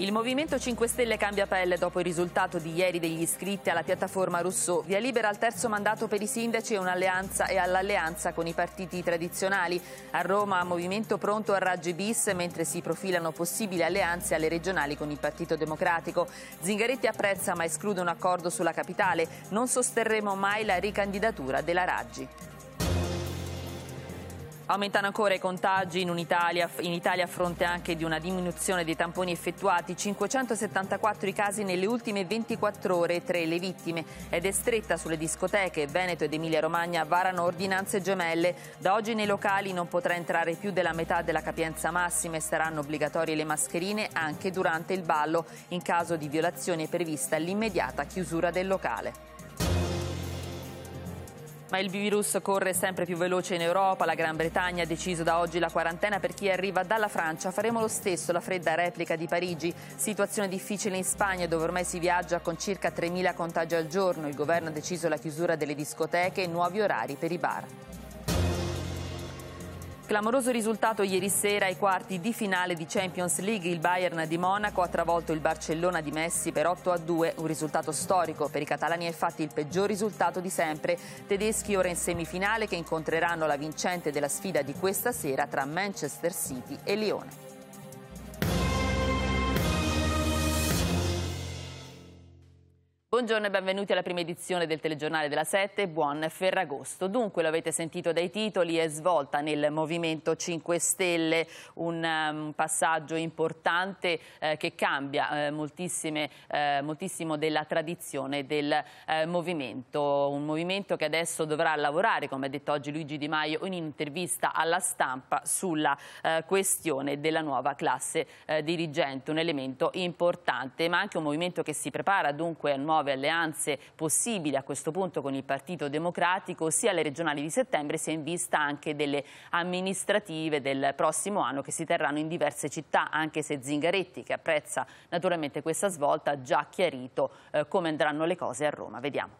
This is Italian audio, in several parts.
Il Movimento 5 Stelle cambia pelle dopo il risultato di ieri degli iscritti alla piattaforma Rousseau. Via libera al terzo mandato per i sindaci e, all'alleanza con i partiti tradizionali. A Roma Movimento pronto a raggi bis mentre si profilano possibili alleanze alle regionali con il Partito Democratico. Zingaretti apprezza ma esclude un accordo sulla capitale. Non sosterremo mai la ricandidatura della Raggi. Aumentano ancora i contagi in Italia, in Italia a fronte anche di una diminuzione dei tamponi effettuati, 574 i casi nelle ultime 24 ore, tre le vittime ed è stretta sulle discoteche, Veneto ed Emilia Romagna varano ordinanze gemelle, da oggi nei locali non potrà entrare più della metà della capienza massima e saranno obbligatorie le mascherine anche durante il ballo, in caso di violazione è prevista l'immediata chiusura del locale. Ma il virus corre sempre più veloce in Europa. La Gran Bretagna ha deciso da oggi la quarantena per chi arriva dalla Francia. Faremo lo stesso, la fredda replica di Parigi. Situazione difficile in Spagna dove ormai si viaggia con circa 3.000 contagi al giorno. Il governo ha deciso la chiusura delle discoteche e nuovi orari per i bar. Clamoroso risultato ieri sera ai quarti di finale di Champions League. Il Bayern di Monaco ha travolto il Barcellona di Messi per 8 a 2, un risultato storico. Per i catalani è infatti il peggior risultato di sempre. Tedeschi ora in semifinale che incontreranno la vincente della sfida di questa sera tra Manchester City e Lione. Buongiorno e benvenuti alla prima edizione del telegiornale della 7, buon Ferragosto. Dunque, lo avete sentito dai titoli, è svolta nel Movimento 5 Stelle, un um, passaggio importante eh, che cambia eh, eh, moltissimo della tradizione del eh, Movimento. Un Movimento che adesso dovrà lavorare, come ha detto oggi Luigi Di Maio, in un'intervista alla stampa sulla eh, questione della nuova classe eh, dirigente, un elemento importante, ma anche un Movimento che si prepara dunque a nuove nuove alleanze possibili a questo punto con il Partito Democratico sia alle regionali di settembre sia in vista anche delle amministrative del prossimo anno che si terranno in diverse città anche se Zingaretti che apprezza naturalmente questa svolta ha già chiarito eh, come andranno le cose a Roma. Vediamo.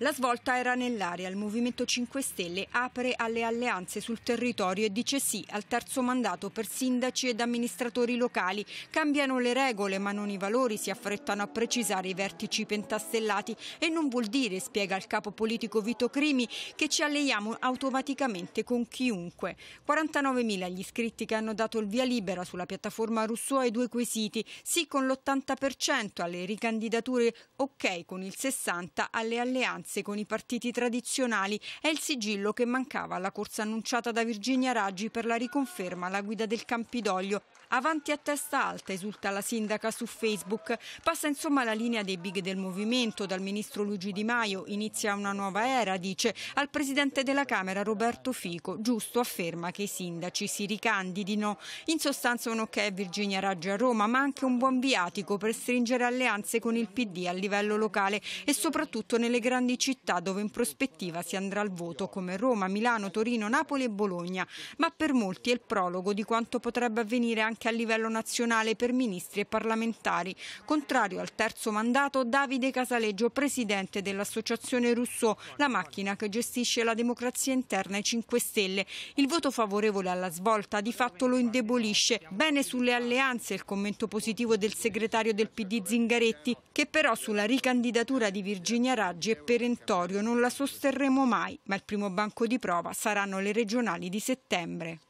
La svolta era nell'aria, il Movimento 5 Stelle apre alle alleanze sul territorio e dice sì al terzo mandato per sindaci ed amministratori locali. Cambiano le regole ma non i valori, si affrettano a precisare i vertici pentastellati e non vuol dire, spiega il capo politico Vito Crimi, che ci alleiamo automaticamente con chiunque. 49.000 gli iscritti che hanno dato il via libera sulla piattaforma Rousseau ai due quesiti, sì con l'80% alle ricandidature, ok con il 60% alle alleanze alleanze con i partiti tradizionali è il sigillo che mancava alla corsa annunciata da Virginia Raggi per la riconferma alla guida del Campidoglio. Avanti a testa alta, esulta la sindaca su Facebook. Passa insomma la linea dei big del movimento, dal ministro Luigi Di Maio, inizia una nuova era, dice, al presidente della Camera Roberto Fico. Giusto afferma che i sindaci si ricandidino. In sostanza un ok a Virginia Raggi a Roma, ma anche un buon viatico per stringere alleanze con il PD a livello locale e soprattutto nelle grandi città dove in prospettiva si andrà al voto come Roma, Milano, Torino, Napoli e Bologna, ma per molti è il prologo di quanto potrebbe avvenire anche a livello nazionale per ministri e parlamentari. Contrario al terzo mandato, Davide Casaleggio, presidente dell'associazione Rousseau, la macchina che gestisce la democrazia interna ai 5 Stelle. Il voto favorevole alla svolta di fatto lo indebolisce. Bene sulle alleanze il commento positivo del segretario del PD Zingaretti, che però sulla ricandidatura di Virginia Raggi è per perentorio non la sosterremo mai, ma il primo banco di prova saranno le regionali di settembre.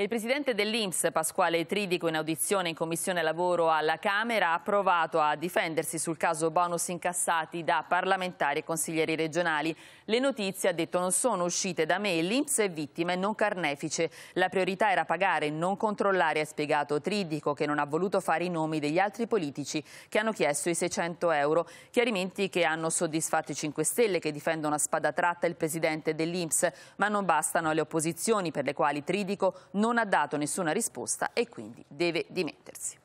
Il presidente dell'Inps, Pasquale Tridico, in audizione in Commissione Lavoro alla Camera, ha provato a difendersi sul caso bonus incassati da parlamentari e consiglieri regionali. Le notizie, ha detto, non sono uscite da me, l'Inps è vittima e non carnefice. La priorità era pagare, non controllare, ha spiegato Tridico, che non ha voluto fare i nomi degli altri politici che hanno chiesto i 600 euro. Chiarimenti che hanno soddisfatto i 5 Stelle, che difendono a spada tratta il presidente dell'Inps, ma non bastano alle opposizioni, per le quali Tridico non non ha dato nessuna risposta e quindi deve dimettersi.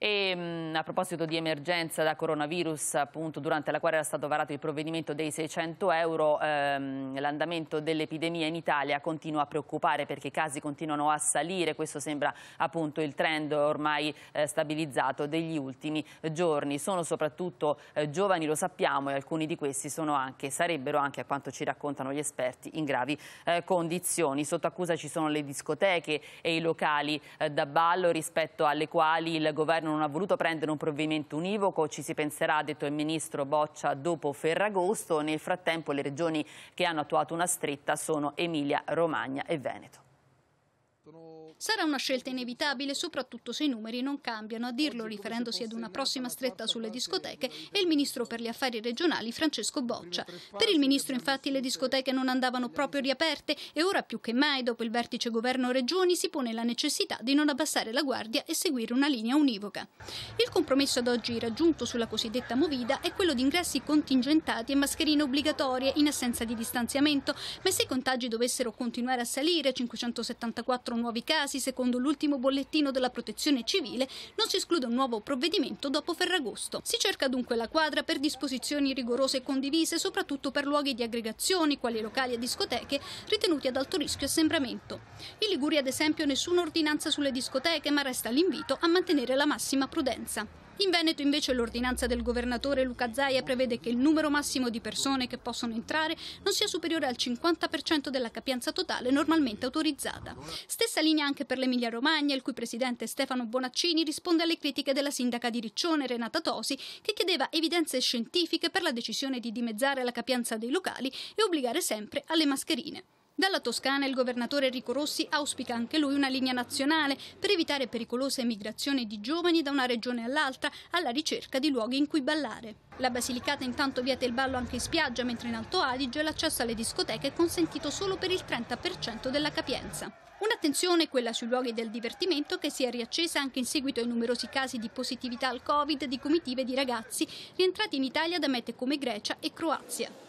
E ehm, a proposito di emergenza da coronavirus, appunto, durante la quale era stato varato il provvedimento dei 600 euro, ehm, l'andamento dell'epidemia in Italia continua a preoccupare perché i casi continuano a salire. Questo sembra appunto il trend ormai eh, stabilizzato degli ultimi giorni. Sono soprattutto eh, giovani, lo sappiamo, e alcuni di questi sono anche, sarebbero anche, a quanto ci raccontano gli esperti, in gravi eh, condizioni. Sotto accusa ci sono le discoteche e i locali eh, da ballo rispetto alle quali il governo governo non ha voluto prendere un provvedimento univoco, ci si penserà, ha detto il ministro Boccia, dopo Ferragosto. Nel frattempo le regioni che hanno attuato una stretta sono Emilia, Romagna e Veneto. Sono... Sarà una scelta inevitabile, soprattutto se i numeri non cambiano, a dirlo riferendosi ad una prossima stretta sulle discoteche è il ministro per gli affari regionali Francesco Boccia. Per il ministro infatti le discoteche non andavano proprio riaperte e ora più che mai dopo il vertice governo-regioni si pone la necessità di non abbassare la guardia e seguire una linea univoca. Il compromesso ad oggi raggiunto sulla cosiddetta movida è quello di ingressi contingentati e mascherine obbligatorie in assenza di distanziamento, ma se i contagi dovessero continuare a salire, 574 nuovi casi, casi, secondo l'ultimo bollettino della protezione civile, non si esclude un nuovo provvedimento dopo Ferragosto. Si cerca dunque la quadra per disposizioni rigorose e condivise, soprattutto per luoghi di aggregazioni, quali locali e discoteche, ritenuti ad alto rischio assembramento. In Liguria, ad esempio, nessuna ordinanza sulle discoteche, ma resta l'invito a mantenere la massima prudenza. In Veneto invece l'ordinanza del governatore Luca Zaia prevede che il numero massimo di persone che possono entrare non sia superiore al 50% della capienza totale normalmente autorizzata. Stessa linea anche per l'Emilia Romagna, il cui presidente Stefano Bonaccini risponde alle critiche della sindaca di Riccione Renata Tosi che chiedeva evidenze scientifiche per la decisione di dimezzare la capienza dei locali e obbligare sempre alle mascherine. Dalla Toscana il governatore Enrico Rossi auspica anche lui una linea nazionale per evitare pericolose migrazioni di giovani da una regione all'altra alla ricerca di luoghi in cui ballare. La Basilicata intanto vieta il ballo anche in spiaggia, mentre in Alto Adige l'accesso alle discoteche è consentito solo per il 30% della capienza. Un'attenzione, quella sui luoghi del divertimento, che si è riaccesa anche in seguito ai numerosi casi di positività al Covid di comitive di ragazzi rientrati in Italia da mete come Grecia e Croazia.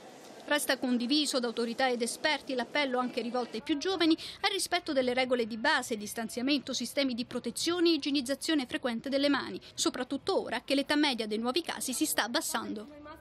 Resta condiviso da autorità ed esperti l'appello anche rivolto ai più giovani al rispetto delle regole di base, distanziamento, sistemi di protezione e igienizzazione frequente delle mani, soprattutto ora che l'età media dei nuovi casi si sta abbassando.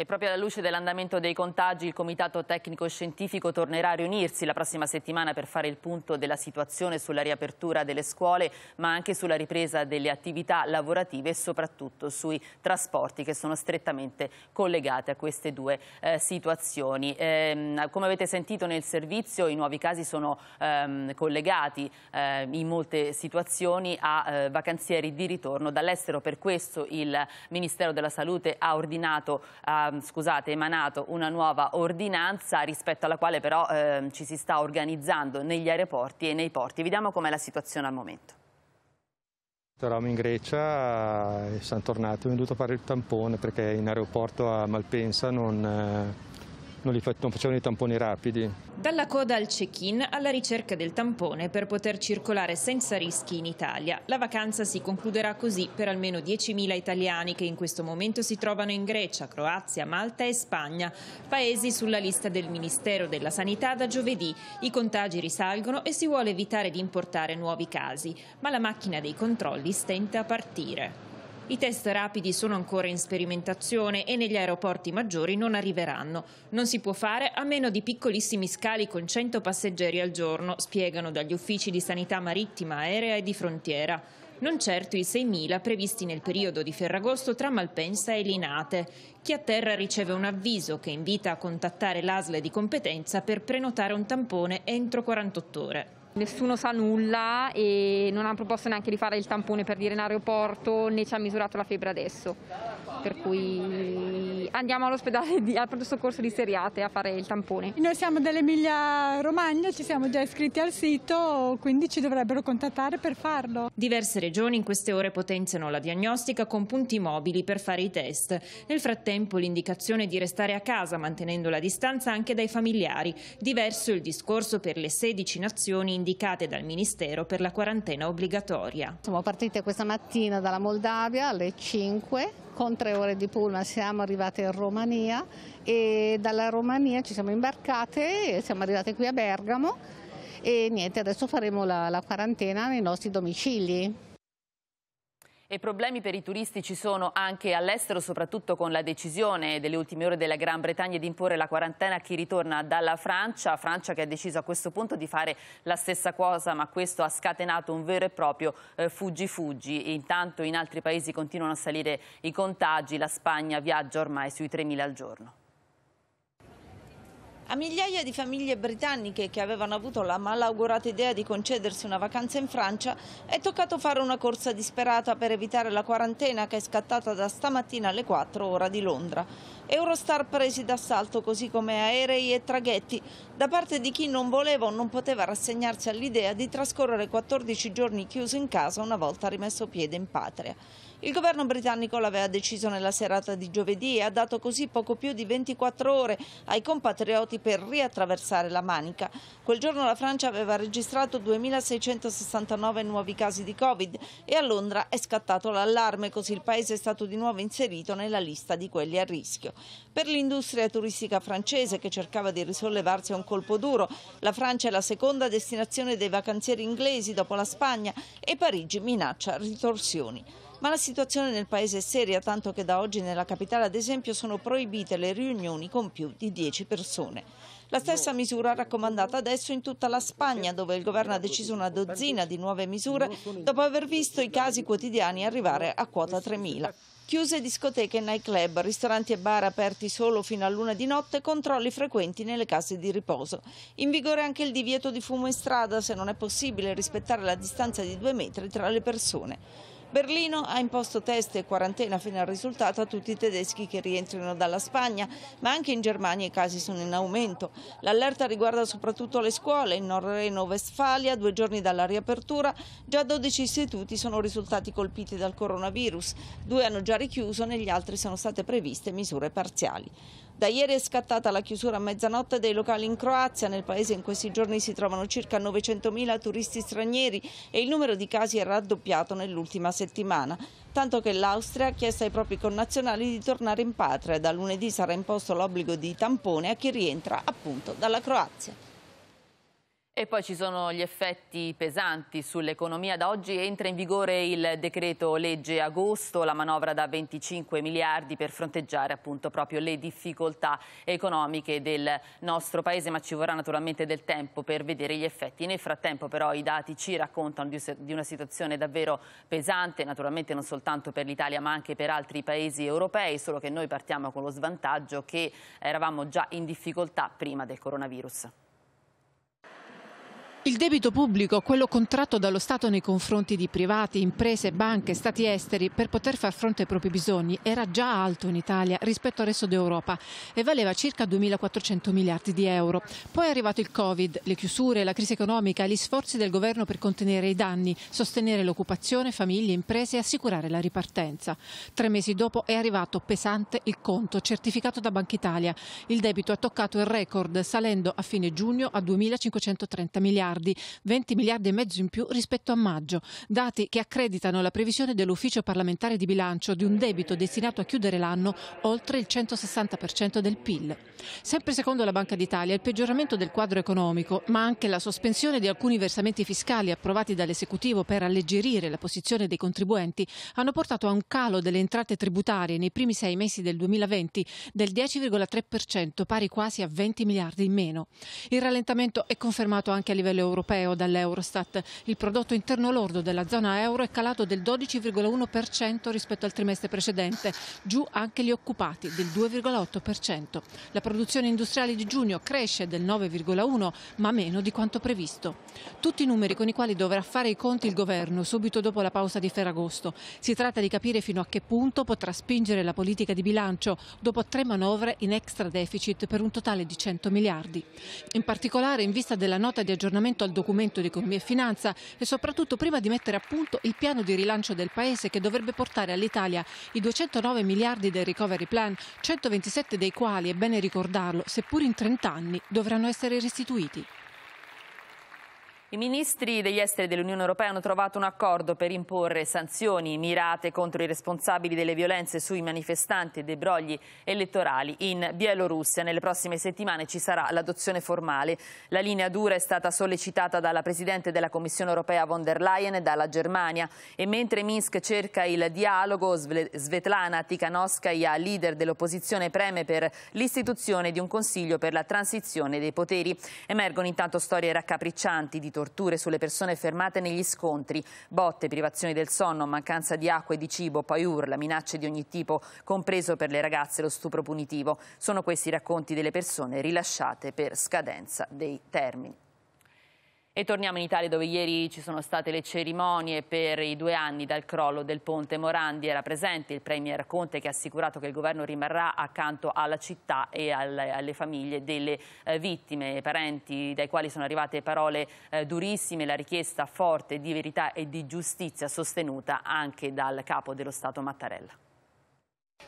E proprio alla luce dell'andamento dei contagi, il Comitato Tecnico Scientifico tornerà a riunirsi la prossima settimana per fare il punto della situazione sulla riapertura delle scuole, ma anche sulla ripresa delle attività lavorative e soprattutto sui trasporti che sono strettamente collegati a queste due eh, situazioni. Ehm, come avete sentito nel servizio, i nuovi casi sono ehm, collegati eh, in molte situazioni a eh, vacanzieri di ritorno dall'estero. Per questo il Ministero della Salute ha ordinato a Mm, scusate, emanato una nuova ordinanza rispetto alla quale però eh, ci si sta organizzando negli aeroporti e nei porti. Vediamo com'è la situazione al momento. Eravamo in Grecia e siamo tornati, ho dovuto fare il tampone perché in aeroporto a Malpensa non, eh, non, fa, non facevano i tamponi rapidi. Dalla coda al check-in alla ricerca del tampone per poter circolare senza rischi in Italia. La vacanza si concluderà così per almeno 10.000 italiani che in questo momento si trovano in Grecia, Croazia, Malta e Spagna, paesi sulla lista del Ministero della Sanità da giovedì. I contagi risalgono e si vuole evitare di importare nuovi casi, ma la macchina dei controlli stenta a partire. I test rapidi sono ancora in sperimentazione e negli aeroporti maggiori non arriveranno. Non si può fare a meno di piccolissimi scali con 100 passeggeri al giorno, spiegano dagli uffici di sanità marittima, aerea e di frontiera non certo i 6.000 previsti nel periodo di Ferragosto tra Malpensa e Linate. Chi a terra riceve un avviso che invita a contattare l'ASLE di competenza per prenotare un tampone entro 48 ore. Nessuno sa nulla e non hanno proposto neanche di fare il tampone per dire in aeroporto né ci ha misurato la febbre adesso. Per cui andiamo all'ospedale di, al pronto soccorso di Seriate a fare il tampone. Noi siamo dell'Emilia Romagna, ci siamo già iscritti al sito, quindi ci dovrebbero contattare per farlo. Diverse regioni in queste ore potenziano la diagnostica con punti mobili per fare i test. Nel frattempo l'indicazione di restare a casa mantenendo la distanza anche dai familiari. Diverso il discorso per le 16 nazioni indicate indicate dal Ministero per la quarantena obbligatoria. Siamo partite questa mattina dalla Moldavia alle 5, con tre ore di pullman siamo arrivate in Romania e dalla Romania ci siamo imbarcate e siamo arrivate qui a Bergamo e niente, adesso faremo la, la quarantena nei nostri domicili. E problemi per i turisti ci sono anche all'estero, soprattutto con la decisione delle ultime ore della Gran Bretagna di imporre la quarantena a chi ritorna dalla Francia. Francia che ha deciso a questo punto di fare la stessa cosa, ma questo ha scatenato un vero e proprio eh, fuggi-fuggi. Eh, Intanto in altri paesi continuano a salire i contagi, la Spagna viaggia ormai sui 3.000 al giorno. A migliaia di famiglie britanniche che avevano avuto la malaugurata idea di concedersi una vacanza in Francia è toccato fare una corsa disperata per evitare la quarantena che è scattata da stamattina alle 4 ora di Londra. Eurostar presi d'assalto così come aerei e traghetti da parte di chi non voleva o non poteva rassegnarsi all'idea di trascorrere 14 giorni chiuso in casa una volta rimesso piede in patria. Il governo britannico l'aveva deciso nella serata di giovedì e ha dato così poco più di 24 ore ai compatrioti per riattraversare la Manica. Quel giorno la Francia aveva registrato 2.669 nuovi casi di Covid e a Londra è scattato l'allarme, così il paese è stato di nuovo inserito nella lista di quelli a rischio. Per l'industria turistica francese che cercava di risollevarsi a un colpo duro, la Francia è la seconda destinazione dei vacanzieri inglesi dopo la Spagna e Parigi minaccia ritorsioni. Ma la situazione nel paese è seria, tanto che da oggi nella capitale ad esempio sono proibite le riunioni con più di 10 persone. La stessa misura raccomandata adesso in tutta la Spagna, dove il governo ha deciso una dozzina di nuove misure dopo aver visto i casi quotidiani arrivare a quota 3.000. Chiuse discoteche e nightclub, ristoranti e bar aperti solo fino a luna di notte, controlli frequenti nelle case di riposo. In vigore anche il divieto di fumo in strada se non è possibile rispettare la distanza di due metri tra le persone. Berlino ha imposto test e quarantena fino al risultato a tutti i tedeschi che rientrino dalla Spagna, ma anche in Germania i casi sono in aumento. L'allerta riguarda soprattutto le scuole. In norreno vestfalia due giorni dalla riapertura, già 12 istituti sono risultati colpiti dal coronavirus. Due hanno già richiuso, negli altri sono state previste misure parziali. Da ieri è scattata la chiusura a mezzanotte dei locali in Croazia. Nel paese in questi giorni si trovano circa 900.000 turisti stranieri e il numero di casi è raddoppiato nell'ultima settimana. Tanto che l'Austria ha chiesto ai propri connazionali di tornare in patria. Da lunedì sarà imposto l'obbligo di tampone a chi rientra appunto dalla Croazia. E poi ci sono gli effetti pesanti sull'economia. Da oggi entra in vigore il decreto legge agosto, la manovra da 25 miliardi per fronteggiare appunto proprio le difficoltà economiche del nostro paese, ma ci vorrà naturalmente del tempo per vedere gli effetti. Nel frattempo però i dati ci raccontano di una situazione davvero pesante, naturalmente non soltanto per l'Italia ma anche per altri paesi europei, solo che noi partiamo con lo svantaggio che eravamo già in difficoltà prima del coronavirus. Il debito pubblico, quello contratto dallo Stato nei confronti di privati, imprese, banche, stati esteri, per poter far fronte ai propri bisogni, era già alto in Italia rispetto al resto d'Europa e valeva circa 2.400 miliardi di euro. Poi è arrivato il Covid, le chiusure, la crisi economica, gli sforzi del governo per contenere i danni, sostenere l'occupazione, famiglie, imprese e assicurare la ripartenza. Tre mesi dopo è arrivato pesante il conto certificato da Banca Italia. Il debito ha toccato il record, salendo a fine giugno a 2.530 miliardi miliardi, 20 miliardi e mezzo in più rispetto a maggio, dati che accreditano la previsione dell'ufficio parlamentare di bilancio di un debito destinato a chiudere l'anno oltre il 160% del PIL. Sempre secondo la Banca d'Italia, il peggioramento del quadro economico, ma anche la sospensione di alcuni versamenti fiscali approvati dall'esecutivo per alleggerire la posizione dei contribuenti, hanno portato a un calo delle entrate tributarie nei primi sei mesi del 2020 del 10,3%, pari quasi a 20 miliardi in meno. Il rallentamento è confermato anche a livello livello europeo dall'Eurostat. Il prodotto interno lordo della zona euro è calato del 12,1% rispetto al trimestre precedente, giù anche gli occupati del 2,8%. La produzione industriale di giugno cresce del 9,1% ma meno di quanto previsto. Tutti i numeri con i quali dovrà fare i conti il governo subito dopo la pausa di Ferragosto. Si tratta di capire fino a che punto potrà spingere la politica di bilancio dopo tre manovre in extra deficit per un totale di 100 miliardi. In particolare in vista della nota di aggiornamento aggiornamento al documento di economia e finanza e soprattutto prima di mettere a punto il piano di rilancio del Paese che dovrebbe portare all'Italia i 209 miliardi del Recovery Plan, 127 dei quali, è bene ricordarlo, seppur in 30 anni, dovranno essere restituiti. I ministri degli esteri dell'Unione Europea hanno trovato un accordo per imporre sanzioni mirate contro i responsabili delle violenze sui manifestanti e dei brogli elettorali in Bielorussia. Nelle prossime settimane ci sarà l'adozione formale. La linea dura è stata sollecitata dalla Presidente della Commissione Europea von der Leyen e dalla Germania. E mentre Minsk cerca il dialogo, Svetlana Tikhanovskaya, leader dell'opposizione, preme per l'istituzione di un Consiglio per la transizione dei poteri. Emergono intanto storie raccapriccianti di torture sulle persone fermate negli scontri, botte, privazioni del sonno, mancanza di acqua e di cibo, poi urla, minacce di ogni tipo, compreso per le ragazze lo stupro punitivo. Sono questi i racconti delle persone rilasciate per scadenza dei termini. E torniamo in Italia dove ieri ci sono state le cerimonie per i due anni dal crollo del ponte Morandi. Era presente il Premier Conte che ha assicurato che il governo rimarrà accanto alla città e alle, alle famiglie delle eh, vittime, parenti dai quali sono arrivate parole eh, durissime, la richiesta forte di verità e di giustizia sostenuta anche dal capo dello Stato Mattarella.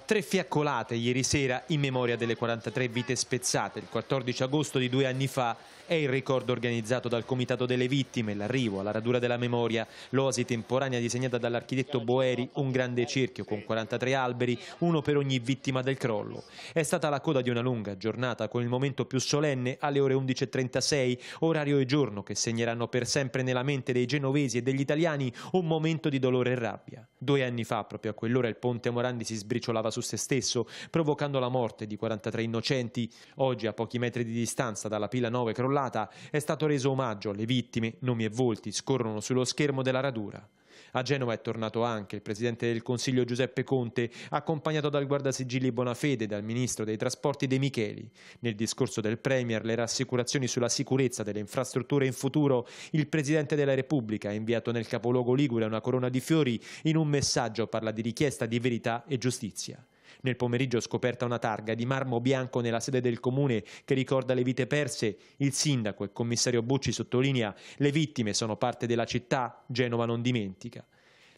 Tre fiaccolate ieri sera in memoria delle 43 vite spezzate. Il 14 agosto di due anni fa è il ricordo organizzato dal Comitato delle Vittime, l'arrivo alla radura della memoria, l'oasi temporanea disegnata dall'architetto Boeri, un grande cerchio con 43 alberi, uno per ogni vittima del crollo. È stata la coda di una lunga giornata con il momento più solenne alle ore 11.36, orario e giorno che segneranno per sempre nella mente dei genovesi e degli italiani un momento di dolore e rabbia. Due anni fa, proprio a quell'ora, il ponte Morandi si sbriciolava su se stesso, provocando la morte di 43 innocenti. Oggi, a pochi metri di distanza dalla pila 9 crollata, è stato reso omaggio alle vittime. Nomi e volti scorrono sullo schermo della radura. A Genova è tornato anche il presidente del Consiglio Giuseppe Conte, accompagnato dal guardasigilli Bonafede e dal ministro dei trasporti De Micheli. Nel discorso del Premier, le rassicurazioni sulla sicurezza delle infrastrutture in futuro, il presidente della Repubblica ha inviato nel capoluogo Ligure una corona di fiori in un messaggio parla di richiesta di verità e giustizia. Nel pomeriggio scoperta una targa di marmo bianco nella sede del comune che ricorda le vite perse, il sindaco e il commissario Bucci sottolinea le vittime sono parte della città, Genova non dimentica.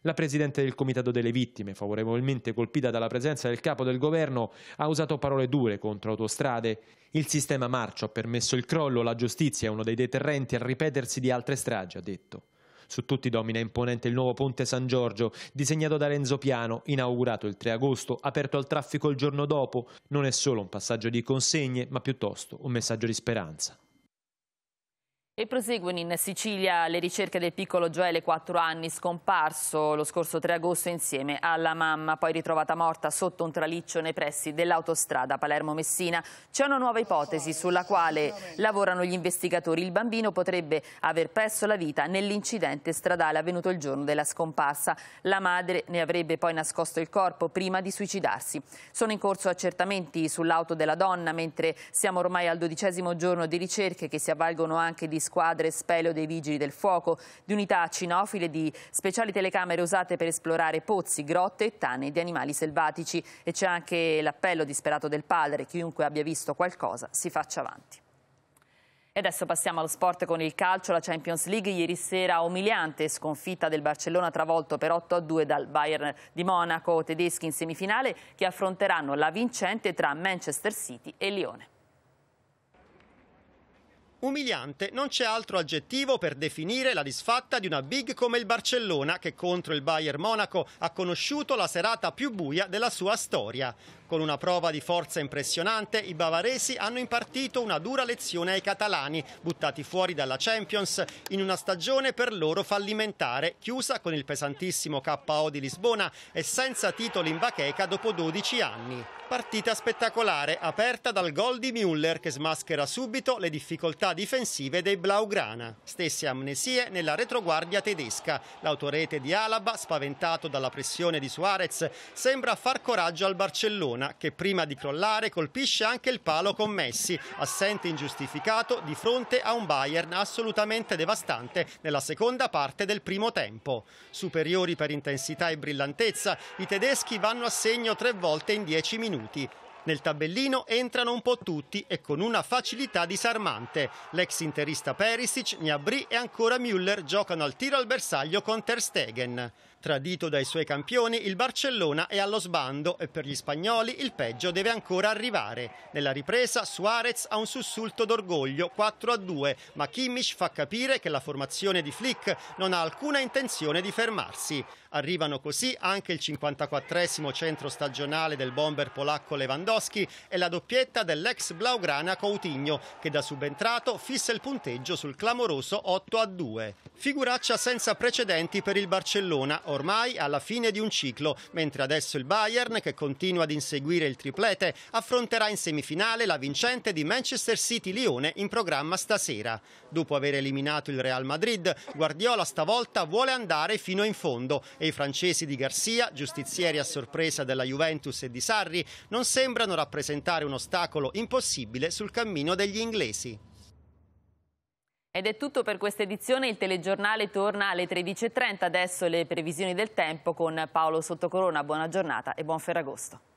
La Presidente del Comitato delle Vittime, favorevolmente colpita dalla presenza del Capo del Governo, ha usato parole dure contro autostrade. Il sistema marcio ha permesso il crollo, la giustizia è uno dei deterrenti al ripetersi di altre stragi, ha detto. Su tutti domina imponente il nuovo ponte San Giorgio, disegnato da Renzo Piano, inaugurato il 3 agosto, aperto al traffico il giorno dopo. Non è solo un passaggio di consegne, ma piuttosto un messaggio di speranza. E proseguono in Sicilia le ricerche del piccolo Joele, 4 anni, scomparso lo scorso 3 agosto insieme alla mamma, poi ritrovata morta sotto un traliccio nei pressi dell'autostrada Palermo-Messina. C'è una nuova ipotesi sulla quale lavorano gli investigatori. Il bambino potrebbe aver perso la vita nell'incidente stradale avvenuto il giorno della scomparsa. La madre ne avrebbe poi nascosto il corpo prima di suicidarsi. Sono in corso accertamenti sull'auto della donna, mentre siamo ormai al dodicesimo giorno di ricerche che si avvalgono anche di squadre speleo dei vigili del fuoco, di unità cinofile, di speciali telecamere usate per esplorare pozzi, grotte e tane di animali selvatici. E c'è anche l'appello disperato del padre, chiunque abbia visto qualcosa si faccia avanti. E adesso passiamo allo sport con il calcio, la Champions League ieri sera umiliante sconfitta del Barcellona travolto per 8-2 dal Bayern di Monaco tedeschi in semifinale che affronteranno la vincente tra Manchester City e Lione. Umiliante non c'è altro aggettivo per definire la disfatta di una big come il Barcellona che contro il Bayern Monaco ha conosciuto la serata più buia della sua storia. Con una prova di forza impressionante, i bavaresi hanno impartito una dura lezione ai catalani, buttati fuori dalla Champions in una stagione per loro fallimentare, chiusa con il pesantissimo KO di Lisbona e senza titoli in bacheca dopo 12 anni. Partita spettacolare, aperta dal gol di Müller che smaschera subito le difficoltà difensive dei Blaugrana. Stesse amnesie nella retroguardia tedesca. L'autorete di Alaba, spaventato dalla pressione di Suarez, sembra far coraggio al Barcellona Maradona, che prima di crollare colpisce anche il palo con Messi, assente ingiustificato di fronte a un Bayern assolutamente devastante nella seconda parte del primo tempo. Superiori per intensità e brillantezza, i tedeschi vanno a segno tre volte in dieci minuti. Nel tabellino entrano un po' tutti e con una facilità disarmante. L'ex interista Perisic, Gnabry e ancora Müller giocano al tiro al bersaglio con Ter Stegen. Tradito dai suoi campioni, il Barcellona è allo sbando e per gli spagnoli il peggio deve ancora arrivare. Nella ripresa Suarez ha un sussulto d'orgoglio 4-2, ma Kimmich fa capire che la formazione di Flick non ha alcuna intenzione di fermarsi. Arrivano così anche il 54esimo centro stagionale del bomber polacco Lewandowski e la doppietta dell'ex Blaugrana Coutinho, che da subentrato fissa il punteggio sul clamoroso 8-2. Figuraccia senza precedenti per il Barcellona, ormai alla fine di un ciclo, mentre adesso il Bayern, che continua ad inseguire il triplete, affronterà in semifinale la vincente di Manchester City-Lione in programma stasera. Dopo aver eliminato il Real Madrid, Guardiola stavolta vuole andare fino in fondo e i francesi di Garcia, giustizieri a sorpresa della Juventus e di Sarri, non sembrano rappresentare un ostacolo impossibile sul cammino degli inglesi. Ed è tutto per questa edizione, il telegiornale torna alle 13.30, adesso le previsioni del tempo con Paolo Sottocorona, buona giornata e buon Ferragosto.